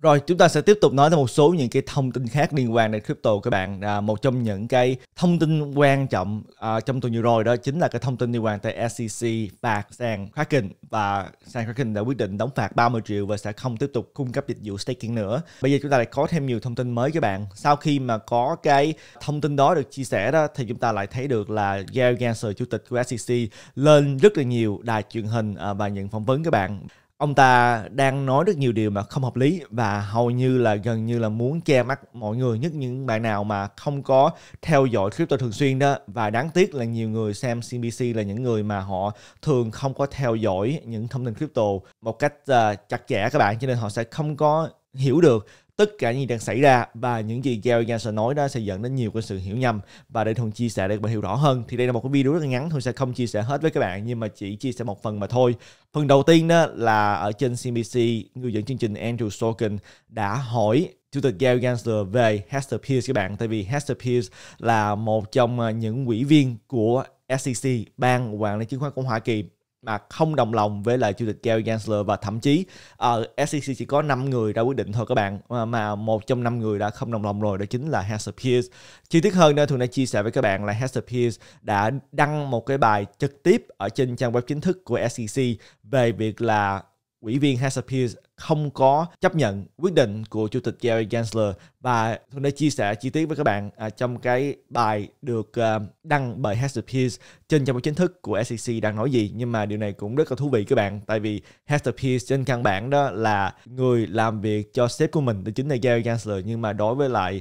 Rồi chúng ta sẽ tiếp tục nói tới một số những cái thông tin khác liên quan đến crypto các bạn. À, một trong những cái thông tin quan trọng à, trong tuần vừa rồi đó chính là cái thông tin liên quan tới SEC phạt sàn Kraken và sàn Kraken đã quyết định đóng phạt 30 triệu và sẽ không tiếp tục cung cấp dịch vụ staking nữa. Bây giờ chúng ta lại có thêm nhiều thông tin mới các bạn. Sau khi mà có cái thông tin đó được chia sẻ đó thì chúng ta lại thấy được là Gary Gensler chủ tịch của SEC lên rất là nhiều đài truyền hình à, và những phỏng vấn các bạn ông ta đang nói rất nhiều điều mà không hợp lý và hầu như là gần như là muốn che mắt mọi người nhất những bạn nào mà không có theo dõi crypto thường xuyên đó và đáng tiếc là nhiều người xem CNBC là những người mà họ thường không có theo dõi những thông tin crypto một cách uh, chặt chẽ các bạn cho nên họ sẽ không có hiểu được tất cả những gì đang xảy ra và những gì Gary Gensler nói đó sẽ dẫn đến nhiều cái sự hiểu nhầm và để Thuần chia sẻ để các bạn hiểu rõ hơn thì đây là một cái video rất là ngắn thôi sẽ không chia sẻ hết với các bạn nhưng mà chỉ chia sẻ một phần mà thôi phần đầu tiên đó là ở trên CBC người dẫn chương trình Andrew Sorkin đã hỏi chủ tịch Gary Gensler về Hester Pierce các bạn tại vì Hester Pierce là một trong à, những quỹ viên của SEC, ban quản lý chứng khoán của Hoa Kỳ mà không đồng lòng với lời chủ tịch Gary Gensler và thậm chí ở ờ, uh, SEC chỉ có 5 người ra quyết định thôi các bạn mà, ờ, mà một trong năm người đã không đồng lòng rồi đó chính là Hester Pierce. Chi tiết hơn nữa thường đã chia sẻ với các bạn là Hester Pierce đã đăng một cái bài trực tiếp ở trên trang web chính thức của SEC về việc là ủy viên House of Peers không có chấp nhận quyết định của Chủ tịch Jerry Gensler và tôi đã chia sẻ chi tiết với các bạn à, trong cái bài được à, đăng bởi House of Peers trên trang báo chính thức của SEC đang nói gì nhưng mà điều này cũng rất là thú vị các bạn tại vì House of Peers trên căn bản đó là người làm việc cho sếp của mình đó chính là Jerry Gensler nhưng mà đối với lại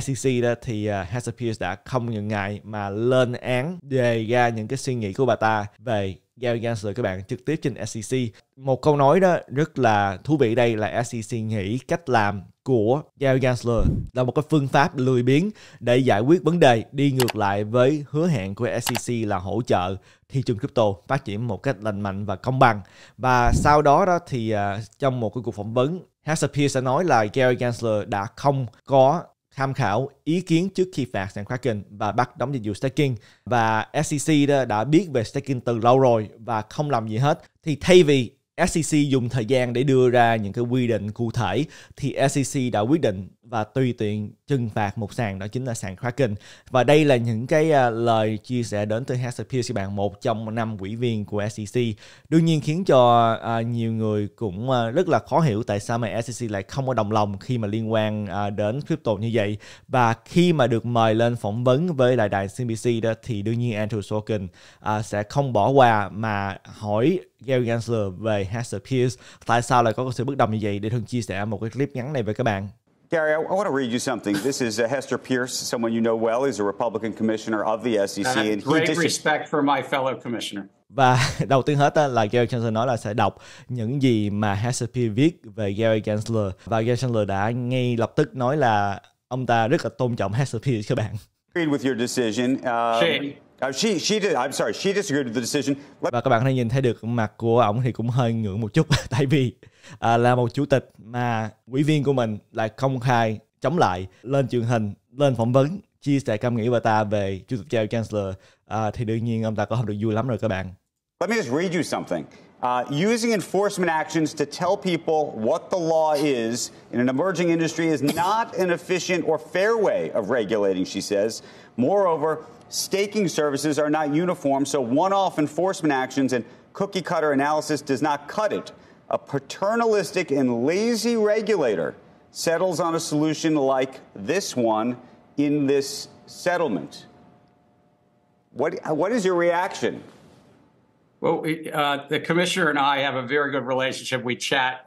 SEC đó thì uh, Hester Pierce đã không ngần ngại mà lên án đề ra những cái suy nghĩ của bà ta về Gary Gensler các bạn trực tiếp trên SEC. Một câu nói đó rất là thú vị đây là SEC nghĩ cách làm của Gary Gensler là một cái phương pháp lười biếng để giải quyết vấn đề đi ngược lại với hứa hẹn của SEC là hỗ trợ thị trường crypto phát triển một cách lành mạnh và công bằng. Và sau đó đó thì à, trong một cái cuộc phỏng vấn Hester Pierce đã nói là Gary Gensler đã không có tham khảo ý kiến trước khi phạt sàn Kraken và bắt đóng dịch vụ staking và SEC đã, đã biết về staking từ lâu rồi và không làm gì hết thì thay vì SEC dùng thời gian để đưa ra những cái quy định cụ thể thì SEC đã quyết định và tùy tiện trừng phạt một sàn đó chính là sàn Kraken và đây là những cái uh, lời chia sẻ đến từ Hester Pierce bạn một trong năm quỹ viên của SEC đương nhiên khiến cho uh, nhiều người cũng uh, rất là khó hiểu tại sao mà SEC lại không có đồng lòng khi mà liên quan uh, đến crypto như vậy và khi mà được mời lên phỏng vấn với lại đài CNBC đó thì đương nhiên Andrew Sorkin uh, sẽ không bỏ qua mà hỏi Gary Gensler về Hester Pierce tại sao lại có sự bất đồng như vậy để thường chia sẻ một cái clip ngắn này với các bạn Gary, I, want to read you something. This is uh, Hester Pierce, someone you know well. He's a Republican commissioner of the SEC. And, and great respect for my fellow commissioner. Và đầu tiên hết là Gary Chancellor nói là sẽ đọc những gì mà Hester Pierce viết về Gary Chancellor. Và Gary Chancellor đã ngay lập tức nói là ông ta rất là tôn trọng Hester Pierce các bạn. agreed With your decision, um, Uh, she, she did, I'm sorry, she disagreed with the decision. Let... Và các bạn có thể nhìn thấy được mặt của ông thì cũng hơi ngượng một chút tại vì à, là một chủ tịch mà quỹ viên của mình lại công khai chống lại lên truyền hình lên phỏng vấn chia sẻ cảm nghĩ của ta về chủ tịch Charles Chancellor à, thì đương nhiên ông ta có không được vui lắm rồi các bạn. Let me just read you something. Uh, using enforcement actions to tell people what the law is in an emerging industry is not an efficient or fair way of regulating, she says. Moreover, staking services are not uniform, so one off enforcement actions and cookie cutter analysis does not cut it. a paternalistic and lazy regulator settles on a solution like this one in this settlement. What, what is your reaction? Well, we, uh, the commissioner and I have a very good relationship. We chat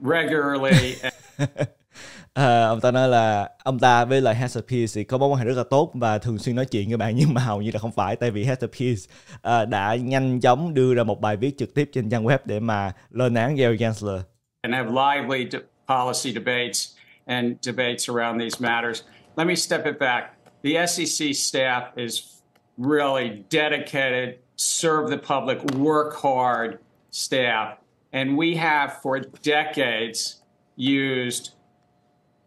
regularly. uh, ông ta nói là ông ta với lại Hester Pierce thì có mối quan hệ rất là tốt và thường xuyên nói chuyện với bạn nhưng mà hầu như là không phải tại vì Hester Pierce uh, đã nhanh chóng đưa ra một bài viết trực tiếp trên trang web để mà lên án Gary Gensler. And have lively de- policy debates and debates around these matters. Let me step it back. The SEC staff is really dedicated, serve the public, work hard staff. And we have for decades used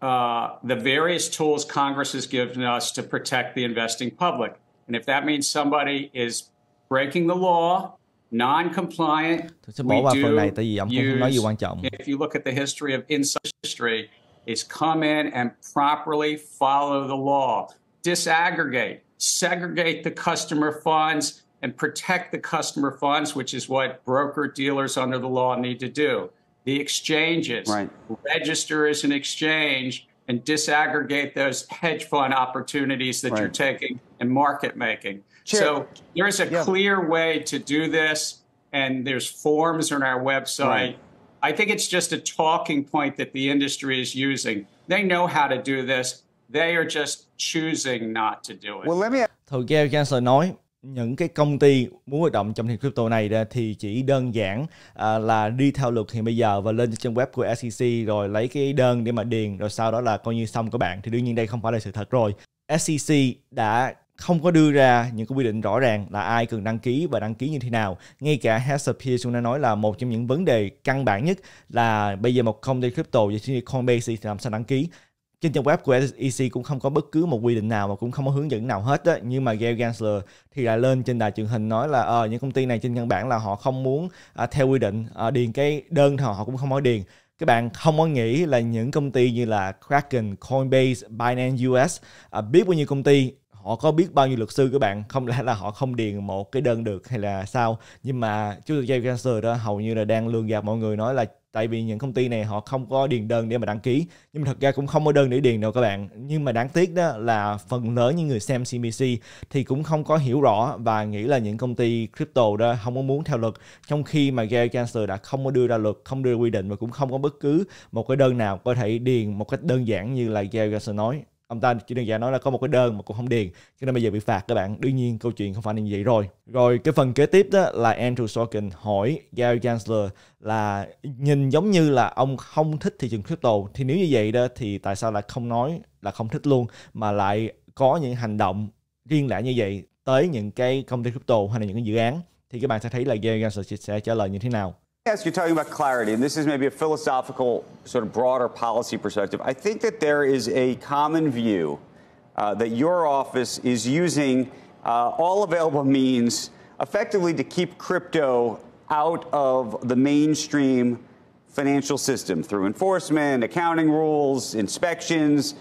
Uh, the various tools Congress has given us to protect the investing public. And if that means somebody is breaking the law, non-compliant, we do if you look at the history of industry, is come in and properly follow the law, disaggregate, segregate the customer funds, and protect the customer funds, which is what broker dealers under the law need to do the exchanges, right. register as an exchange, and disaggregate those hedge fund opportunities that right. you're taking and market making. So there's a yeah. clear way to do this, and there's forms on our website. Right. I think it's just a talking point that the industry is using. They know how to do this. They are just choosing not to do it. Well, let me. Thầu Gensler những cái công ty muốn hoạt động trong thị trường crypto này thì chỉ đơn giản à, là đi theo luật hiện bây giờ và lên trên web của SEC rồi lấy cái đơn để mà điền rồi sau đó là coi như xong các bạn thì đương nhiên đây không phải là sự thật rồi SEC đã không có đưa ra những quy định rõ ràng là ai cần đăng ký và đăng ký như thế nào. Ngay cả Hassel Pierce cũng đã nói là một trong những vấn đề căn bản nhất là bây giờ một công ty crypto như Coinbase thì làm sao đăng ký trên trang web của SEC cũng không có bất cứ một quy định nào mà cũng không có hướng dẫn nào hết á nhưng mà Gary Gensler thì lại lên trên đài truyền hình nói là ờ, những công ty này trên căn bản là họ không muốn à, theo quy định à, điền cái đơn thì họ cũng không có điền các bạn không có nghĩ là những công ty như là Kraken, Coinbase, Binance US, à, ờ, biết bao nhiêu công ty họ có biết bao nhiêu luật sư các bạn không lẽ là họ không điền một cái đơn được hay là sao nhưng mà chú tụi Jay Cancer đó hầu như là đang lường gạt mọi người nói là tại vì những công ty này họ không có điền đơn để mà đăng ký nhưng mà thật ra cũng không có đơn để điền đâu các bạn nhưng mà đáng tiếc đó là phần lớn những người xem CBC thì cũng không có hiểu rõ và nghĩ là những công ty crypto đó không có muốn theo luật trong khi mà Gary Gensler đã không có đưa ra luật không đưa ra quy định và cũng không có bất cứ một cái đơn nào có thể điền một cách đơn giản như là Gary Gensler nói ông ta chỉ đơn giản nói là có một cái đơn mà cũng không điền cho nên bây giờ bị phạt các bạn đương nhiên câu chuyện không phải như vậy rồi rồi cái phần kế tiếp đó là Andrew Sorkin hỏi Gary Gensler là nhìn giống như là ông không thích thị trường crypto thì nếu như vậy đó thì tại sao lại không nói là không thích luôn mà lại có những hành động riêng lẻ như vậy tới những cái công ty crypto hay là những cái dự án thì các bạn sẽ thấy là Gary Gensler sẽ trả lời như thế nào Yes, you're talking about clarity, and this is maybe a philosophical, sort of broader policy perspective. I think that there is a common view uh, that your office is using uh, all available means effectively to keep crypto out of the mainstream financial system through enforcement, accounting rules, inspections.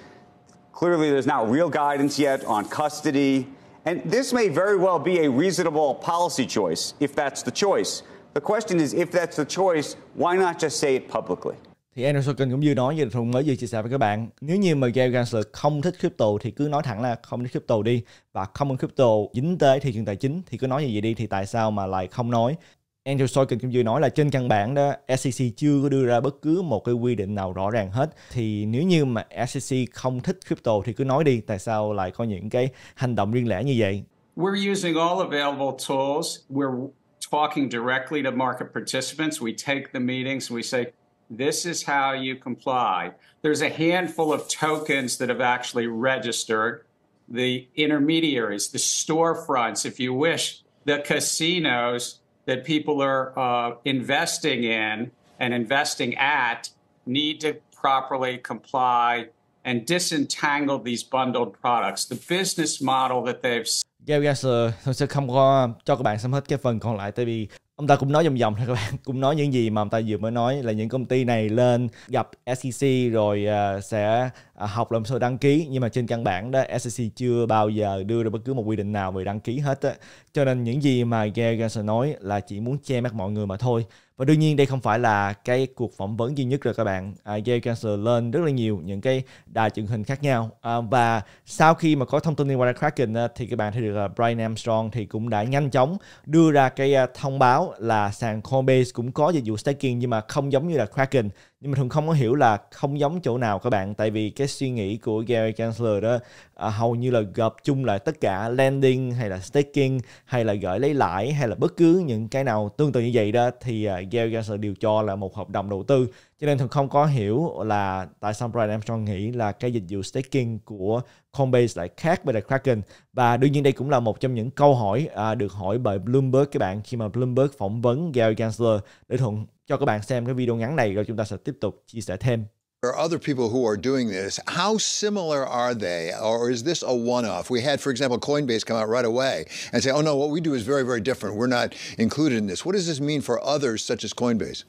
Clearly, there's not real guidance yet on custody. And this may very well be a reasonable policy choice if that's the choice. The question is, if that's the choice, why not just say it publicly? Thì Andrew Sorkin cũng như nói như Thùng mới vừa chia sẻ với các bạn. Nếu như mà Gary Gensler không thích crypto thì cứ nói thẳng là không thích crypto đi và không ăn crypto dính tới thị trường tài chính thì cứ nói như vậy đi thì tại sao mà lại không nói? Andrew Sorkin cũng vừa nói là trên căn bản đó SEC chưa có đưa ra bất cứ một cái quy định nào rõ ràng hết thì nếu như mà SEC không thích crypto thì cứ nói đi tại sao lại có những cái hành động riêng lẻ như vậy We're using all available tools. We're talking directly to market participants. We take the meetings and we say, this is how you comply. There's a handful of tokens that have actually registered. The intermediaries, the storefronts, if you wish, the casinos that people are uh, investing in and investing at need to properly comply and disentangle these bundled products. The business model that they've Gail Gessler tôi sẽ không có cho các bạn xem hết cái phần còn lại tại vì ông ta cũng nói vòng vòng thôi các bạn cũng nói những gì mà ông ta vừa mới nói là những công ty này lên gặp SEC rồi à, sẽ à, học làm sao đăng ký nhưng mà trên căn bản đó SEC chưa bao giờ đưa ra bất cứ một quy định nào về đăng ký hết á cho nên những gì mà Gary Gensler nói là chỉ muốn che mắt mọi người mà thôi và đương nhiên đây không phải là cái cuộc phỏng vấn duy nhất rồi các bạn à, Jay Chancellor lên rất là nhiều những cái đài truyền hình khác nhau à, và sau khi mà có thông tin liên quan đến Kraken thì các bạn thấy được là Brian Armstrong thì cũng đã nhanh chóng đưa ra cái à, thông báo là sàn Coinbase cũng có dịch vụ staking nhưng mà không giống như là Kraken nhưng mà thường không có hiểu là không giống chỗ nào các bạn tại vì cái suy nghĩ của Gary Gensler đó à, hầu như là gộp chung lại tất cả landing hay là staking hay là gửi lấy lãi hay là bất cứ những cái nào tương tự như vậy đó thì à, Gary Gensler đều cho là một hợp đồng đầu tư cho nên thường không có hiểu là tại sao Brian Armstrong nghĩ là cái dịch vụ staking của Coinbase lại khác với là Kraken và đương nhiên đây cũng là một trong những câu hỏi à, được hỏi bởi Bloomberg các bạn khi mà Bloomberg phỏng vấn Gary Gensler để thuận cho các bạn xem cái video ngắn này rồi chúng ta sẽ tiếp tục chia sẻ thêm. There are other people who are doing this. How similar are they? Or is this a one off? We had, for example, Coinbase come out right away and say, oh no, what we do is very, very different. We're not included in this. What does this mean for others such as Coinbase?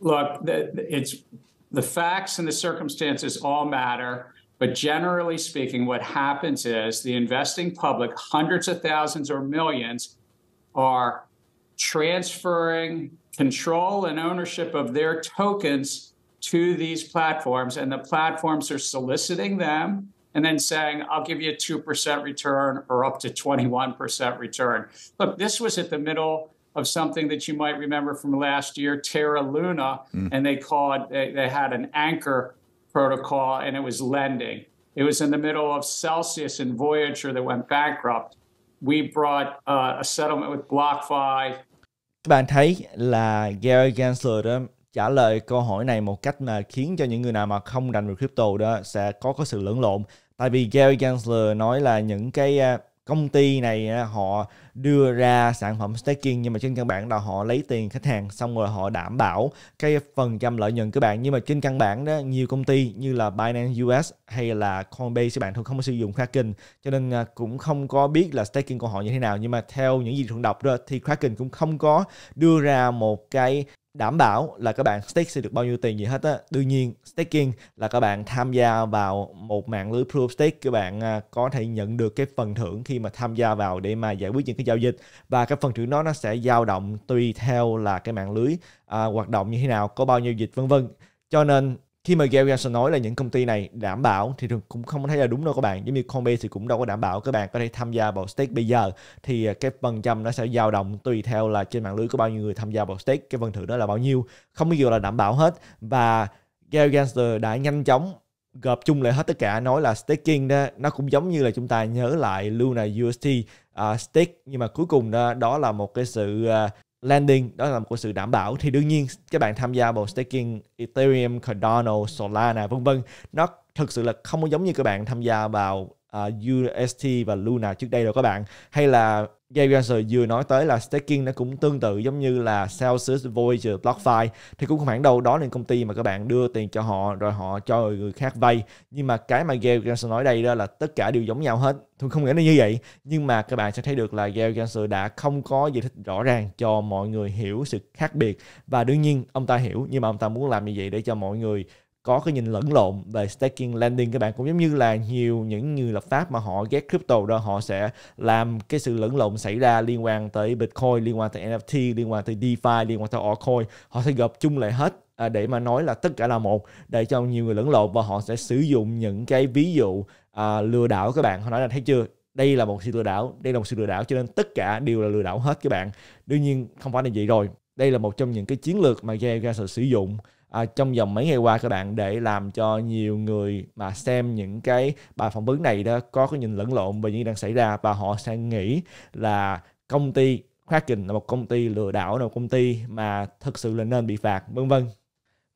Look, it's the facts and the circumstances all matter. But generally speaking, what happens is the investing public, hundreds of thousands or millions, are transferring control and ownership of their tokens to these platforms, and the platforms are soliciting them and then saying, I'll give you a 2% return or up to 21% return. Look, this was at the middle of something that you might remember from last year, Terra Luna, mm. and they called, they, they had an anchor protocol and it was lending. It was in the middle of Celsius and Voyager that went bankrupt. We brought uh, a settlement with BlockFi các bạn thấy là Gary Gensler đó trả lời câu hỏi này một cách mà khiến cho những người nào mà không đành về crypto đó sẽ có có sự lẫn lộn tại vì Gary Gensler nói là những cái à, công ty này họ đưa ra sản phẩm staking nhưng mà trên căn bản là họ lấy tiền khách hàng xong rồi họ đảm bảo cái phần trăm lợi nhuận của bạn nhưng mà trên căn bản đó nhiều công ty như là Binance US hay là Coinbase các bạn thường không có sử dụng Kraken cho nên à, cũng không có biết là staking của họ như thế nào nhưng mà theo những gì thường đọc đó thì Kraken cũng không có đưa ra một cái đảm bảo là các bạn stake sẽ được bao nhiêu tiền gì hết á đương nhiên staking là các bạn tham gia vào một mạng lưới proof stake các bạn à, có thể nhận được cái phần thưởng khi mà tham gia vào để mà giải quyết những cái giao dịch và cái phần thưởng đó nó sẽ dao động tùy theo là cái mạng lưới à, hoạt động như thế nào có bao nhiêu dịch vân vân cho nên khi mà Gary Jackson nói là những công ty này đảm bảo thì cũng không thấy là đúng đâu các bạn giống như Coinbase thì cũng đâu có đảm bảo các bạn có thể tham gia vào stake bây giờ thì à, cái phần trăm nó sẽ dao động tùy theo là trên mạng lưới có bao nhiêu người tham gia vào stake cái phần thưởng đó là bao nhiêu không bao giờ là đảm bảo hết và Gary Gensler đã nhanh chóng gộp chung lại hết tất cả nói là staking đó nó cũng giống như là chúng ta nhớ lại Luna UST uh, à, stake nhưng mà cuối cùng đó đó là một cái sự uh, landing đó là một sự đảm bảo thì đương nhiên các bạn tham gia vào staking Ethereum, Cardano, Solana vân vân nó thực sự là không giống như các bạn tham gia vào uh, à, UST và Luna trước đây đâu các bạn hay là Gabe Ganser vừa nói tới là staking nó cũng tương tự giống như là Celsius, Voyager, BlockFi thì cũng không hẳn đâu đó là công ty mà các bạn đưa tiền cho họ rồi họ cho người khác vay nhưng mà cái mà Gabe Ganser nói đây đó là tất cả đều giống nhau hết tôi không nghĩ nó như vậy nhưng mà các bạn sẽ thấy được là Gabe Ganser đã không có giải thích rõ ràng cho mọi người hiểu sự khác biệt và đương nhiên ông ta hiểu nhưng mà ông ta muốn làm như vậy để cho mọi người có cái nhìn lẫn lộn về staking lending các bạn cũng giống như là nhiều những người lập pháp mà họ ghét crypto đó họ sẽ làm cái sự lẫn lộn xảy ra liên quan tới bitcoin liên quan tới nft liên quan tới defi liên quan tới altcoin họ sẽ gộp chung lại hết à, để mà nói là tất cả là một để cho nhiều người lẫn lộn và họ sẽ sử dụng những cái ví dụ à, lừa đảo các bạn họ nói là thấy chưa đây là một sự lừa đảo đây là một sự lừa đảo cho nên tất cả đều là lừa đảo hết các bạn đương nhiên không phải là vậy rồi đây là một trong những cái chiến lược mà Gary Gensler sử dụng à, trong vòng mấy ngày qua các bạn để làm cho nhiều người mà xem những cái bài phỏng vấn này đó có cái nhìn lẫn lộn về những đang xảy ra và họ sẽ nghĩ là công ty Kraken là một công ty lừa đảo là một công ty mà thực sự là nên bị phạt vân vân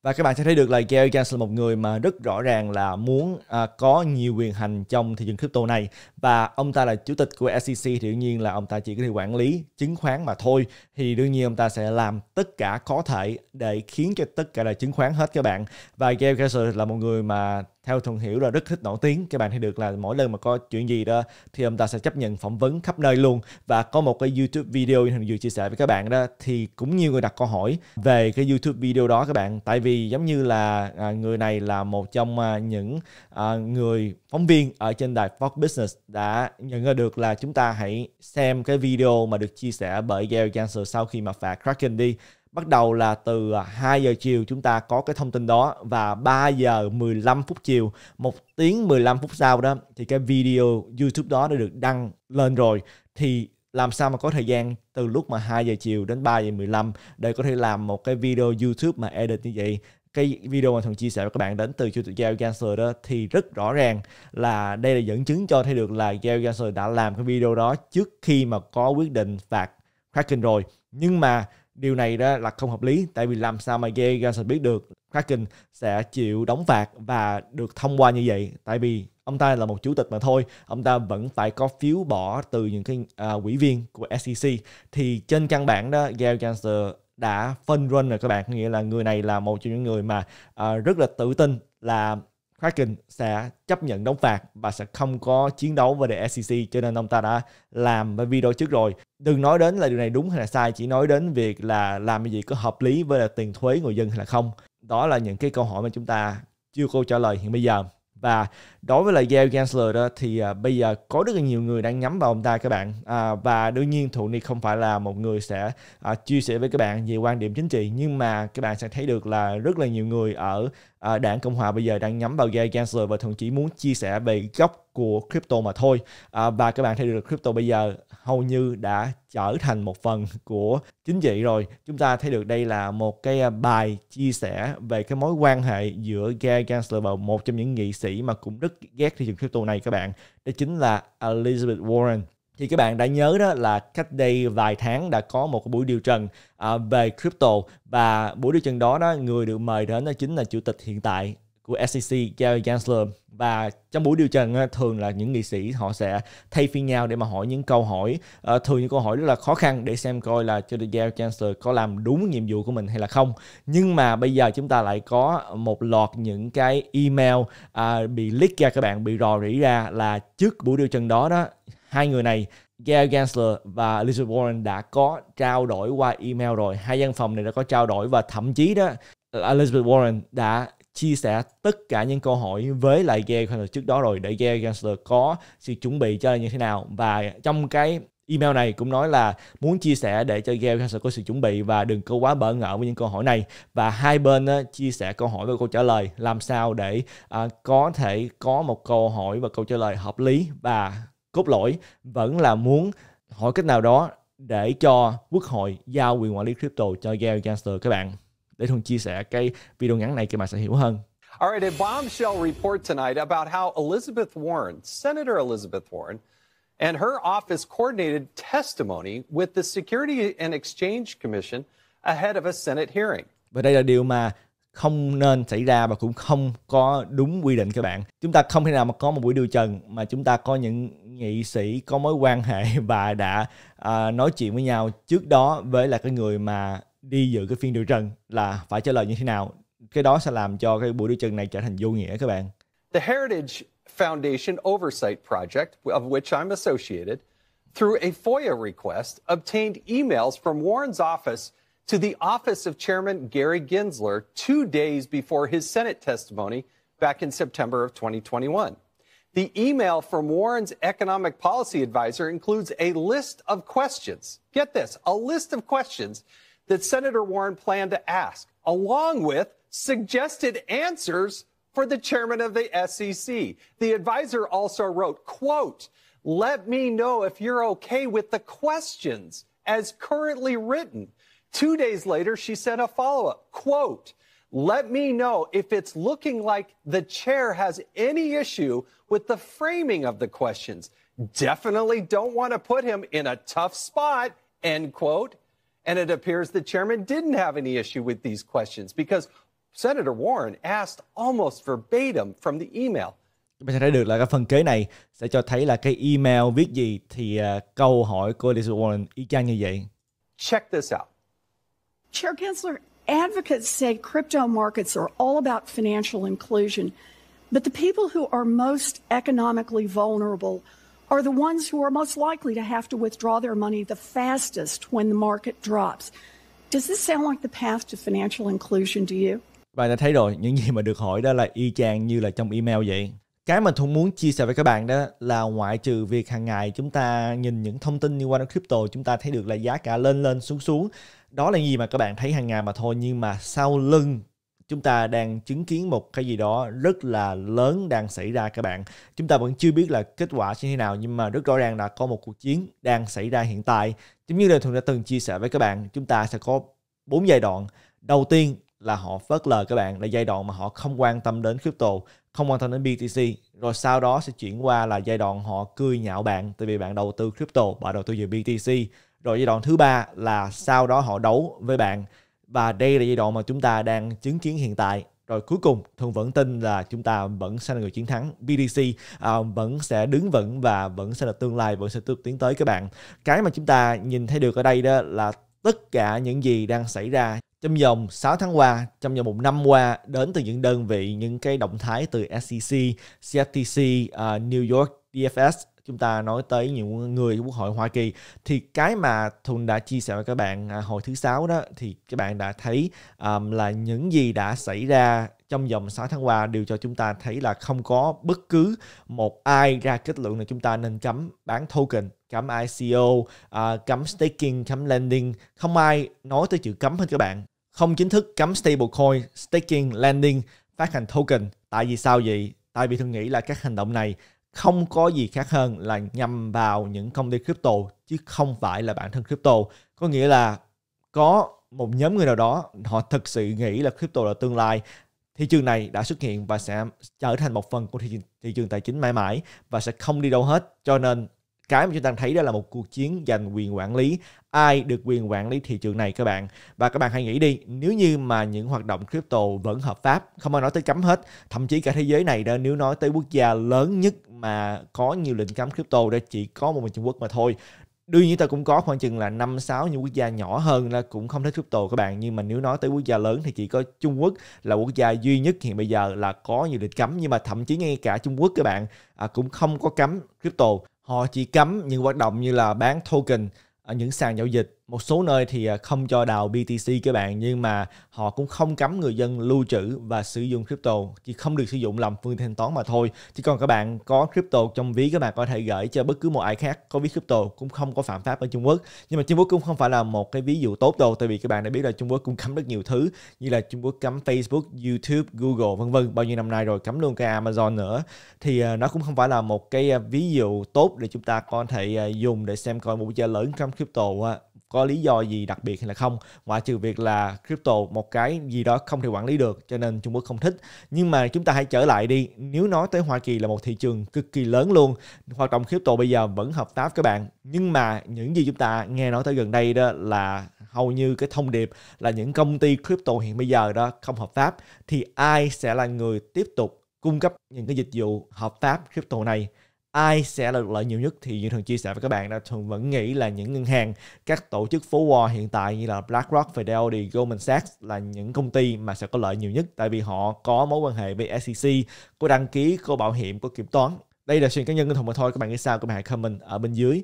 và các bạn sẽ thấy được là Gary Gensler là một người mà rất rõ ràng là muốn à, có nhiều quyền hành trong thị trường crypto này và ông ta là chủ tịch của SEC thì đương nhiên là ông ta chỉ có thể quản lý chứng khoán mà thôi thì đương nhiên ông ta sẽ làm tất cả có thể để khiến cho tất cả là chứng khoán hết các bạn và Gary Gensler là một người mà theo thuận hiểu là rất thích nổi tiếng các bạn thấy được là mỗi lần mà có chuyện gì đó thì ông ta sẽ chấp nhận phỏng vấn khắp nơi luôn và có một cái youtube video như vừa chia sẻ với các bạn đó thì cũng nhiều người đặt câu hỏi về cái youtube video đó các bạn tại vì giống như là à, người này là một trong à, những à, người phóng viên ở trên đài Fox Business đã nhận ra được là chúng ta hãy xem cái video mà được chia sẻ bởi Gary Gensler sau khi mà phạt Kraken đi Bắt đầu là từ 2 à, giờ chiều chúng ta có cái thông tin đó và 3 giờ 15 phút chiều, một tiếng 15 phút sau đó thì cái video YouTube đó đã được đăng lên rồi thì làm sao mà có thời gian từ lúc mà 2 giờ chiều đến 3 giờ 15 để có thể làm một cái video YouTube mà edit như vậy cái video mà thằng chia sẻ với các bạn đến từ chủ tịch Gary Gensler đó thì rất rõ ràng là đây là dẫn chứng cho thấy được là Gary Gensler đã làm cái video đó trước khi mà có quyết định phạt Kraken rồi nhưng mà điều này đó là không hợp lý tại vì làm sao mà Gay Johnson biết được Kraken sẽ chịu đóng phạt và được thông qua như vậy tại vì ông ta là một chủ tịch mà thôi ông ta vẫn phải có phiếu bỏ từ những cái uh, quỹ viên của SEC thì trên căn bản đó Gay Johnson đã phân run rồi các bạn nghĩa là người này là một trong những người mà uh, rất là tự tin là Kraken sẽ chấp nhận đóng phạt và sẽ không có chiến đấu với đề SEC cho nên ông ta đã làm video trước rồi. Đừng nói đến là điều này đúng hay là sai, chỉ nói đến việc là làm cái gì có hợp lý với là tiền thuế người dân hay là không. Đó là những cái câu hỏi mà chúng ta chưa câu trả lời hiện bây giờ và đối với là Gail Gensler đó thì à, bây giờ có rất là nhiều người đang nhắm vào ông ta các bạn à, và đương nhiên Thụ Ni không phải là một người sẽ à, chia sẻ với các bạn về quan điểm chính trị nhưng mà các bạn sẽ thấy được là rất là nhiều người ở à, đảng Cộng hòa bây giờ đang nhắm vào Gail Gensler và thậm chí muốn chia sẻ về góc của crypto mà thôi à, và các bạn thấy được crypto bây giờ hầu như đã trở thành một phần của chính trị rồi chúng ta thấy được đây là một cái à, bài chia sẻ về cái mối quan hệ giữa Gary Gensler và một trong những nghị sĩ mà cũng rất ghét thị trường crypto này các bạn đó chính là Elizabeth Warren thì các bạn đã nhớ đó là cách đây vài tháng đã có một buổi điều trần à, về crypto và buổi điều trần đó đó người được mời đến đó chính là chủ tịch hiện tại của SEC Gary Gensler và trong buổi điều trần thường là những nghị sĩ họ sẽ thay phiên nhau để mà hỏi những câu hỏi ờ, thường những câu hỏi rất là khó khăn để xem coi là cho Gary Gensler có làm đúng nhiệm vụ của mình hay là không nhưng mà bây giờ chúng ta lại có một loạt những cái email à, bị leak ra các bạn bị rò rỉ ra là trước buổi điều trần đó đó hai người này Gail Gensler và Elizabeth Warren đã có trao đổi qua email rồi hai văn phòng này đã có trao đổi và thậm chí đó Elizabeth Warren đã chia sẻ tất cả những câu hỏi với lại Gary Gensler trước đó rồi để Gary Gensler có sự chuẩn bị cho như thế nào và trong cái email này cũng nói là muốn chia sẻ để cho Gary Gensler có sự chuẩn bị và đừng có quá bỡ ngỡ với những câu hỏi này và hai bên á, chia sẻ câu hỏi và câu trả lời làm sao để à, có thể có một câu hỏi và câu trả lời hợp lý và cốt lõi vẫn là muốn hỏi cách nào đó để cho quốc hội giao quyền quản lý crypto cho Gary Gensler các bạn để Thuận chia sẻ cái video ngắn này các bạn sẽ hiểu hơn. All right, a bombshell report tonight about how Elizabeth Warren, Senator Elizabeth Warren, and her office coordinated testimony with the Security and Exchange Commission ahead of a Senate hearing. Và đây là điều mà không nên xảy ra và cũng không có đúng quy định các bạn. Chúng ta không thể nào mà có một buổi điều trần mà chúng ta có những nghị sĩ có mối quan hệ và đã uh, nói chuyện với nhau trước đó với là cái người mà đi dự cái phiên điều trần là phải trả lời như thế nào cái đó sẽ làm cho cái buổi điều trần này trở thành vô nghĩa các bạn The Heritage Foundation Oversight Project of which I'm associated through a FOIA request obtained emails from Warren's office to the office of Chairman Gary Gensler two days before his Senate testimony back in September of 2021. The email from Warren's economic policy advisor includes a list of questions. Get this a list of questions that Senator Warren planned to ask, along with suggested answers for the chairman of the SEC. The advisor also wrote, quote, let me know if you're okay with the questions as currently written. Two days later, she sent a follow up, quote, let me know if it's looking like the chair has any issue with the framing of the questions. Definitely don't want to put him in a tough spot, end quote. And it appears the chairman didn't have any issue with these questions because Senator Warren asked almost verbatim from the email. Chúng sẽ thấy được là cái phần kế này sẽ cho thấy là cái email viết gì thì uh, câu hỏi của Elizabeth Warren y chang như vậy. Check this out. Chair Gensler, advocates say crypto markets are all about financial inclusion, but the people who are most economically vulnerable – are the ones who are most likely to have to withdraw their money the fastest when the market drops. Does this sound like the path to financial inclusion to you? Bạn đã thấy rồi, những gì mà được hỏi đó là y chang như là trong email vậy. Cái mà cũng muốn chia sẻ với các bạn đó là ngoại trừ việc hàng ngày chúng ta nhìn những thông tin liên quan đến crypto chúng ta thấy được là giá cả lên lên xuống xuống. Đó là gì mà các bạn thấy hàng ngày mà thôi nhưng mà sau lưng chúng ta đang chứng kiến một cái gì đó rất là lớn đang xảy ra các bạn chúng ta vẫn chưa biết là kết quả sẽ như thế nào nhưng mà rất rõ ràng là có một cuộc chiến đang xảy ra hiện tại giống như là thường đã từng chia sẻ với các bạn chúng ta sẽ có bốn giai đoạn đầu tiên là họ phớt lờ các bạn là giai đoạn mà họ không quan tâm đến crypto không quan tâm đến BTC rồi sau đó sẽ chuyển qua là giai đoạn họ cười nhạo bạn tại vì bạn đầu tư crypto bạn đầu tư về BTC rồi giai đoạn thứ ba là sau đó họ đấu với bạn và đây là giai đoạn mà chúng ta đang chứng kiến hiện tại. Rồi cuối cùng, thường vẫn tin là chúng ta vẫn sẽ là người chiến thắng. BDC à, vẫn sẽ đứng vững và vẫn sẽ là tương lai, vẫn sẽ tiếp tiến tới các bạn. Cái mà chúng ta nhìn thấy được ở đây đó là tất cả những gì đang xảy ra trong vòng 6 tháng qua, trong vòng một năm qua đến từ những đơn vị, những cái động thái từ SEC, CFTC, uh, à, New York DFS chúng ta nói tới những người Quốc hội Hoa Kỳ thì cái mà Thuần đã chia sẻ với các bạn à, hồi thứ sáu đó thì các bạn đã thấy um, là những gì đã xảy ra trong vòng 6 tháng qua đều cho chúng ta thấy là không có bất cứ một ai ra kết luận là chúng ta nên cấm bán token, cấm ICO, uh, à, cấm staking, cấm lending. Không ai nói tới chữ cấm hết các bạn. Không chính thức cấm stablecoin, staking, lending, phát hành token. Tại vì sao vậy? Tại vì tôi nghĩ là các hành động này không có gì khác hơn là nhằm vào những công ty crypto chứ không phải là bản thân crypto có nghĩa là có một nhóm người nào đó họ thực sự nghĩ là crypto là tương lai thị trường này đã xuất hiện và sẽ trở thành một phần của thị trường, thị trường tài chính mãi mãi và sẽ không đi đâu hết cho nên cái mà chúng ta thấy đó là một cuộc chiến giành quyền quản lý ai được quyền quản lý thị trường này các bạn và các bạn hãy nghĩ đi nếu như mà những hoạt động crypto vẫn hợp pháp không ai nói tới cấm hết thậm chí cả thế giới này đó nếu nói tới quốc gia lớn nhất mà có nhiều lệnh cấm crypto đó chỉ có một mình Trung Quốc mà thôi đương nhiên ta cũng có khoảng chừng là năm sáu những quốc gia nhỏ hơn là cũng không thích crypto các bạn nhưng mà nếu nói tới quốc gia lớn thì chỉ có Trung Quốc là quốc gia duy nhất hiện bây giờ là có nhiều lệnh cấm nhưng mà thậm chí ngay cả Trung Quốc các bạn à, cũng không có cấm crypto họ chỉ cấm những hoạt động như là bán token ở những sàn giao dịch một số nơi thì à, không cho đào BTC các bạn nhưng mà họ cũng không cấm người dân lưu trữ và sử dụng crypto chỉ không được sử dụng làm phương thanh toán mà thôi chứ còn các bạn có crypto trong ví các bạn có thể gửi cho bất cứ một ai khác có ví crypto cũng không có phạm pháp ở Trung Quốc nhưng mà Trung Quốc cũng không phải là một cái ví dụ tốt đâu tại vì các bạn đã biết là Trung Quốc cũng cấm rất nhiều thứ như là Trung Quốc cấm Facebook, YouTube, Google vân vân bao nhiêu năm nay rồi cấm luôn cái Amazon nữa thì à, nó cũng không phải là một cái à, ví dụ tốt để chúng ta có thể dùng để xem coi một chơi lớn trong crypto có lý do gì đặc biệt hay là không ngoại trừ việc là crypto một cái gì đó không thể quản lý được cho nên Trung Quốc không thích nhưng mà chúng ta hãy trở lại đi nếu nói tới Hoa Kỳ là một thị trường cực kỳ lớn luôn hoạt động crypto bây giờ vẫn hợp tác các bạn nhưng mà những gì chúng ta nghe nói tới gần đây đó là hầu như cái thông điệp là những công ty crypto hiện bây giờ đó không hợp pháp thì ai sẽ là người tiếp tục cung cấp những cái dịch vụ hợp pháp crypto này ai sẽ là được lợi nhiều nhất thì như thường chia sẻ với các bạn là thường vẫn nghĩ là những ngân hàng các tổ chức phố Wall hiện tại như là BlackRock, Fidelity, Goldman Sachs là những công ty mà sẽ có lợi nhiều nhất tại vì họ có mối quan hệ với SEC, có đăng ký, có bảo hiểm, có kiểm toán đây là chuyện cá nhân của Thùng mà thôi các bạn nghĩ sao các bạn hãy comment ở bên dưới